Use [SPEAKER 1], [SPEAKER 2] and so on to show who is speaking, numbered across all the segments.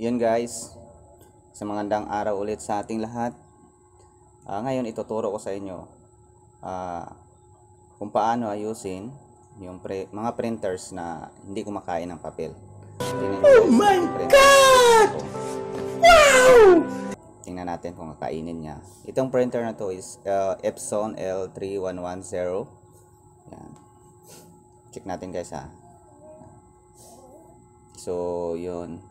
[SPEAKER 1] yun guys sa magandang araw ulit sa ating lahat uh, ngayon ituturo ko sa inyo uh, kung paano ayusin yung pre mga printers na hindi kumakain ng papel tingnan oh my god wow tingnan natin kung kakainin niya itong printer na to is uh, Epson L3110 yan check natin guys ha so yun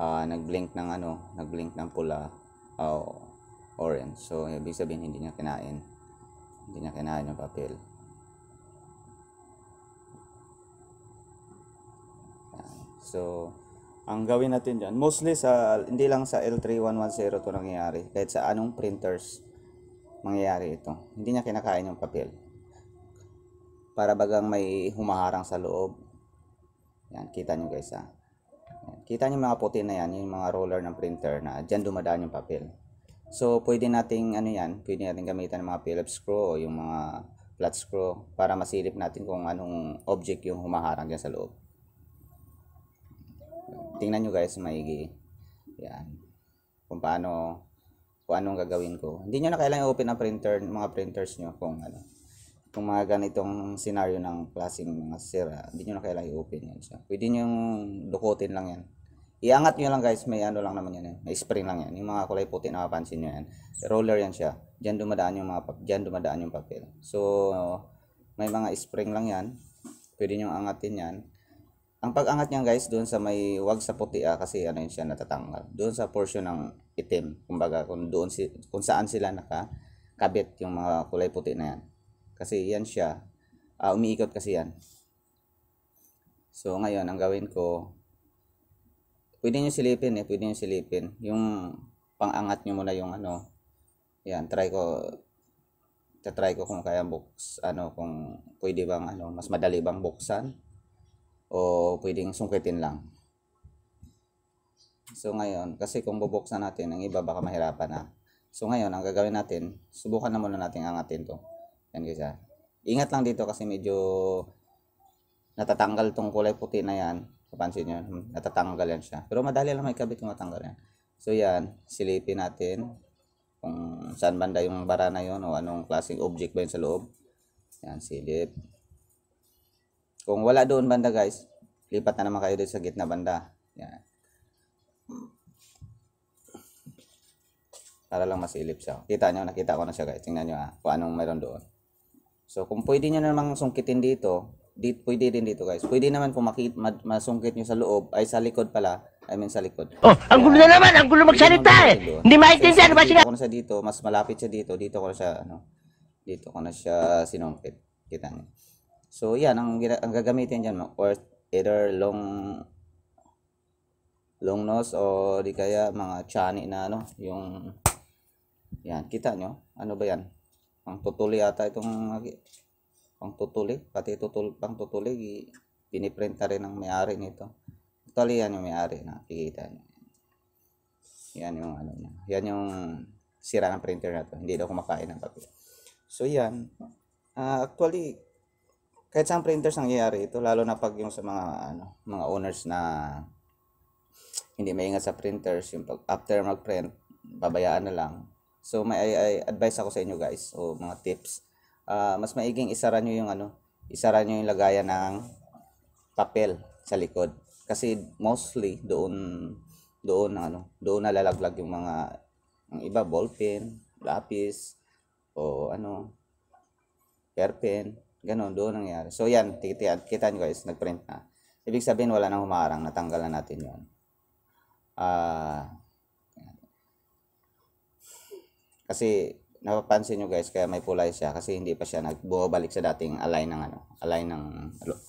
[SPEAKER 1] uh, nagblink blink ng ano, nagblink blink ng pula uh, orange. So, ibig sabihin hindi niya kinain. Hindi niya kinain yung papel. So, ang gawin natin dyan, mostly sa, hindi lang sa L3110 to nangyayari. Kahit sa anong printers mangyayari ito. Hindi niya kinakain yung papel. Para bagang may humaharang sa loob. Yan, kita nyo guys ha. Ah. Kita niyo mga puti na yan, yung mga roller ng printer na dyan dumadaan yung papel. So, pwede nating ano yan, pwede nating gamitan ng mga Phillips screw o yung mga flat screw para masilip natin kung anong object yung humaharang dyan sa loob. Tingnan nyo guys, maigi. Yan. Kung paano, kung anong gagawin ko. Hindi nyo na kailangan open ang printer, mga printers nyo kung ano. Kung mga ganitong scenario ng klaseng mga sira, hindi nyo na kailangan i-open yan. So, pwede nyo dukutin lang yan. Iangat nyo lang guys, may ano lang naman yan. Eh. May spring lang yan. Yung mga kulay puti na nakapansin nyo yan. Roller yan siya. Diyan dumadaan yung mga diyan dumadaan yung papel. So, may mga spring lang yan. Pwede nyo angatin yan. Ang pag-angat niyan guys, doon sa may wag sa puti ah, kasi ano yun siya natatanggal. Doon sa portion ng itim, kumbaga kung doon si, kung saan sila naka kabit yung mga kulay puti na yan. Kasi yan siya, uh, umiikot kasi yan. So ngayon, ang gawin ko, Pwede nyo silipin eh. Pwede nyo silipin. Yung pangangat nyo muna yung ano. Yan. Try ko. Tatry ko kung kaya buks. Ano. Kung pwede bang ano. Mas madali bang buksan. O pwedeng sungkitin lang. So ngayon. Kasi kung bubuksan natin. Ang iba baka mahirapan na. So ngayon. Ang gagawin natin. Subukan na muna natin angatin to. Yan guys ha. Ah. Ingat lang dito kasi medyo natatanggal tong kulay puti na yan Napansin nyo, hmm, natatanggal yan siya. Pero madali lang kabit kung matanggal yan. So yan, silipin natin kung saan banda yung bara na yun o anong klaseng object ba yun sa loob. Yan, silip. Kung wala doon banda guys, lipat na naman kayo doon sa gitna banda. Yan. Para lang masilip siya. Kita nyo, nakita ko na siya guys. Tingnan nyo ah, kung anong meron doon. So kung pwede nyo namang sungkitin dito, dito, pwede din dito guys. Pwede naman kung makit, masungkit nyo sa loob, ay sa likod pala. I mean sa likod. Oh, ang gulo na naman, ang gulo magsalita eh. Hindi maintindihan ba sila? Kung sa dito, mas malapit siya dito, dito ko na siya ano. Dito ko na siya sinungkit. Kita niyo. So, yan ang, ang gagamitin diyan, or either long long nose o di kaya mga chani na ano, yung yan, kita nyo. Ano ba yan? Ang tutuli ata itong pang tutulig, pati tutul, pang tutulig, piniprinta rin ng may-ari nito. Actually, yan yung may-ari, nakikita nyo. Yan yung ano niya. Yan yung sira ng printer na to. Hindi daw kumakain ng papel. So, yan. Uh, actually, kahit sa printers ang nangyayari ito, lalo na pag yung sa mga ano, mga owners na hindi maingat sa printers, yung pag after mag-print, babayaan na lang. So, may I, I advice ako sa inyo guys o mga tips uh, mas maiging isara nyo yung ano, isara nyo yung lagayan ng papel sa likod. Kasi mostly doon doon ano, doon nalalaglag yung mga ang iba ballpen, lapis o ano hairpin, ganun doon nangyari. So yan, kita, kita nyo guys, nagprint na. Ibig sabihin wala nang humarang, natanggal na natin 'yon. Ah uh, kasi napapansin nyo guys kaya may pulay siya kasi hindi pa siya nagbubalik sa dating align ng ano align ng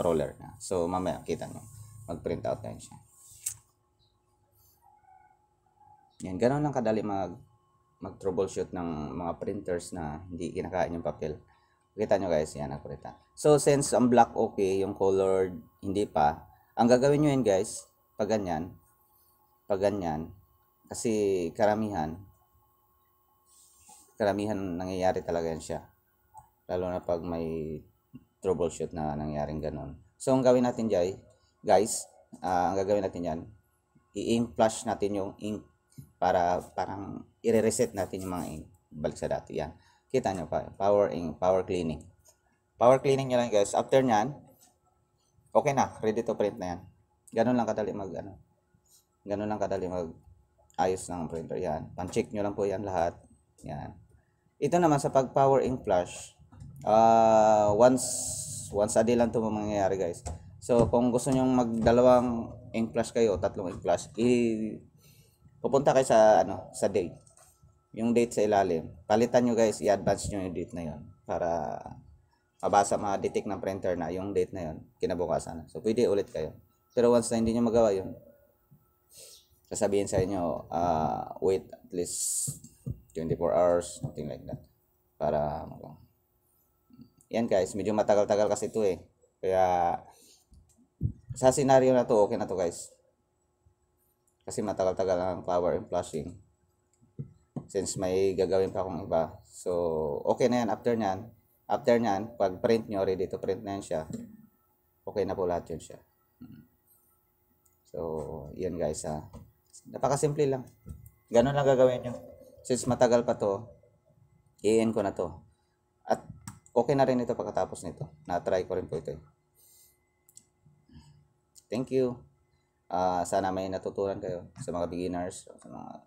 [SPEAKER 1] roller na so mamaya kita nyo mag print out na siya yan ganoon lang kadali mag mag troubleshoot ng mga printers na hindi kinakain yung papel kita nyo guys yan nakurita so since ang black okay yung color hindi pa ang gagawin nyo yan guys pag ganyan pag ganyan kasi karamihan karamihan nangyayari talaga yan siya. Lalo na pag may troubleshoot na nangyaring ganun. So, ang gawin natin jay, guys, uh, ang gagawin natin yan, i-ink flash natin yung ink para parang i-reset natin yung mga ink. Balik sa dati yan. Kita nyo pa, power ink, power cleaning. Power cleaning nyo lang guys. After nyan, okay na, ready to print na yan. Ganun lang kadali mag, ano, ganun lang kadali mag ayos ng printer. Yan, pan-check nyo lang po yan lahat. Yan. Ito naman sa pag-power in flash, uh, ah, once once a day lang 'to mangyayari, guys. So, kung gusto niyo magdalawang ink flash kayo, tatlong ink flash, i pupunta kayo sa ano, sa date. Yung date sa ilalim. Palitan niyo guys, i-advance niyo yung date na 'yon para mabasa ma-detect ng printer na yung date na 'yon kinabukasan. So, pwede ulit kayo. Pero once na hindi niyo magawa yun sasabihin sa inyo, uh, wait at least 24 hours, something like that. Para, ano yan guys, medyo matagal-tagal kasi ito eh. Kaya, sa scenario na to, okay na to guys. Kasi matagal-tagal ang flower and flushing. Since may gagawin pa akong iba. So, okay na yan. After nyan, after nyan, pag print nyo, ready to print na yan siya. Okay na po lahat yun siya. So, yan guys ha. Napakasimple lang. Ganun lang gagawin nyo since matagal pa to, i-end ko na to. At okay na rin ito pagkatapos nito. Na-try ko rin po ito. Eh. Thank you. Uh, sana may natutunan kayo sa mga beginners, sa mga